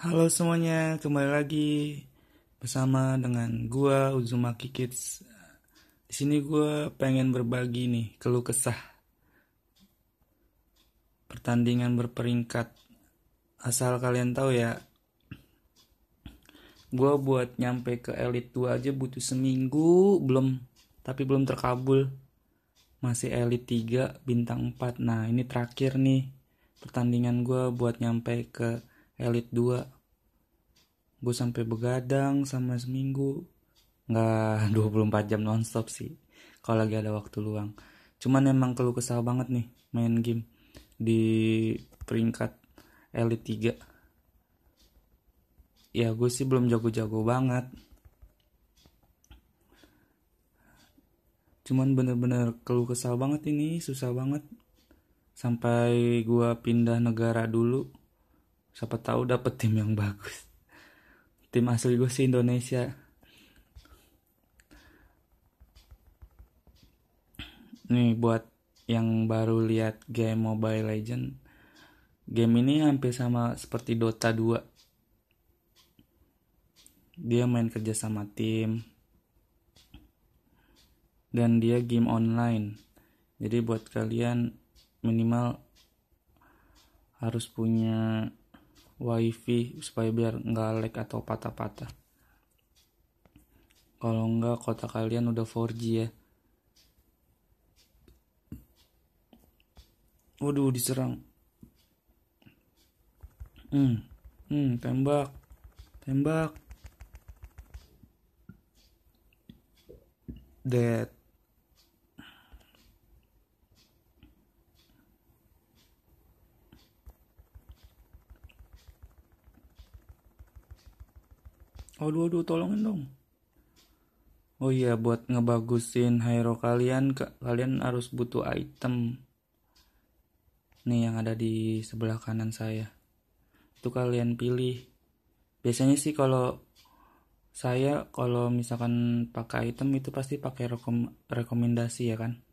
Halo semuanya, kembali lagi bersama dengan gua Uzumaki Kids. Di sini gua pengen berbagi nih keluh kesah pertandingan berperingkat. Asal kalian tahu ya, gua buat nyampe ke elit 2 aja butuh seminggu belum tapi belum terkabul. Masih elit 3 bintang 4. Nah, ini terakhir nih pertandingan gua buat nyampe ke Elit 2 gue sampai begadang sama seminggu nggak 24 jam nonstop sih kalau lagi ada waktu luang cuman emang keluh kesal banget nih main game di peringkat elit 3 ya gue sih belum jago-jago banget cuman bener-bener keluh kesal banget ini susah banget sampai gue pindah negara dulu siapa tahu dapet tim yang bagus tim asli gue sih Indonesia nih buat yang baru lihat game Mobile Legend game ini hampir sama seperti Dota 2 dia main kerja sama tim dan dia game online jadi buat kalian minimal harus punya wifi supaya biar nggak lag atau patah-patah kalau nggak kota kalian udah 4G ya waduh diserang hmm hmm tembak tembak dead Waduh, waduh, tolongin dong. Oh iya, buat ngebagusin hero kalian, kalian harus butuh item. Nih yang ada di sebelah kanan saya. Itu kalian pilih. Biasanya sih kalau saya kalau misalkan pakai item itu pasti pakai rekom rekomendasi ya kan.